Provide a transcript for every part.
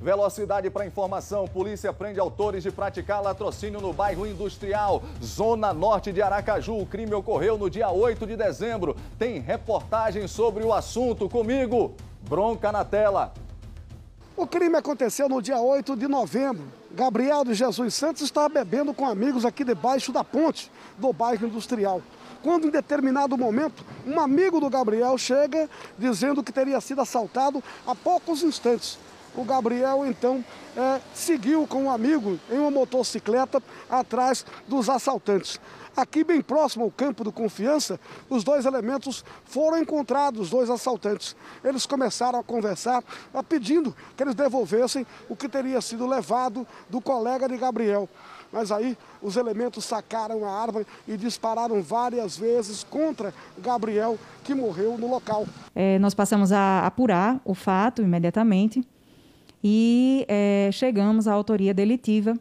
Velocidade para informação. Polícia prende autores de praticar latrocínio no bairro Industrial, zona norte de Aracaju. O crime ocorreu no dia 8 de dezembro. Tem reportagem sobre o assunto comigo. Bronca na tela. O crime aconteceu no dia 8 de novembro. Gabriel de Jesus Santos estava bebendo com amigos aqui debaixo da ponte do bairro Industrial quando em determinado momento um amigo do Gabriel chega dizendo que teria sido assaltado há poucos instantes o Gabriel então é, seguiu com um amigo em uma motocicleta atrás dos assaltantes. Aqui, bem próximo ao campo do Confiança, os dois elementos foram encontrados, os dois assaltantes. Eles começaram a conversar, pedindo que eles devolvessem o que teria sido levado do colega de Gabriel. Mas aí os elementos sacaram a arma e dispararam várias vezes contra Gabriel, que morreu no local. É, nós passamos a apurar o fato imediatamente e é, chegamos à autoria delitiva,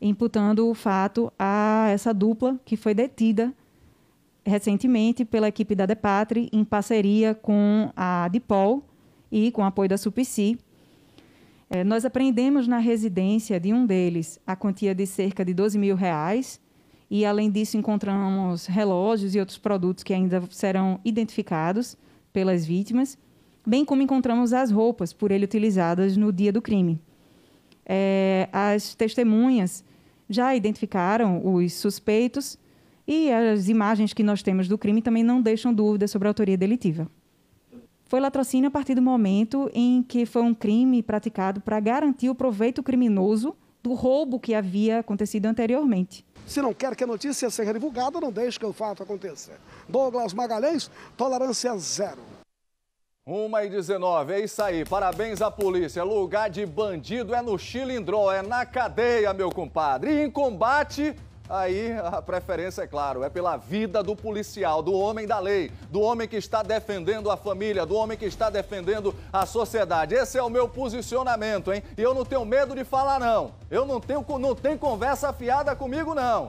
imputando o fato a essa dupla que foi detida recentemente pela equipe da Depatri em parceria com a Dipol e com apoio da Supici. É, eh, nós apreendemos na residência de um deles a quantia de cerca de 12 mil reais e, além disso, encontramos relógios e outros produtos que ainda serão identificados pelas vítimas bem como encontramos as roupas por ele utilizadas no dia do crime. É, as testemunhas já identificaram os suspeitos e as imagens que nós temos do crime também não deixam dúvidas sobre a autoria delitiva. Foi latrocínio a partir do momento em que foi um crime praticado para garantir o proveito criminoso do roubo que havia acontecido anteriormente. Se não quer que a notícia seja divulgada, não deixe que o fato aconteça. Douglas Magalhães, tolerância zero. Uma e 19, é isso aí. Parabéns à polícia. Lugar de bandido é no Chilindró, é na cadeia, meu compadre. E em combate, aí a preferência, é claro, é pela vida do policial, do homem da lei, do homem que está defendendo a família, do homem que está defendendo a sociedade. Esse é o meu posicionamento, hein? E eu não tenho medo de falar, não. Eu não tenho, não tem conversa afiada comigo, não.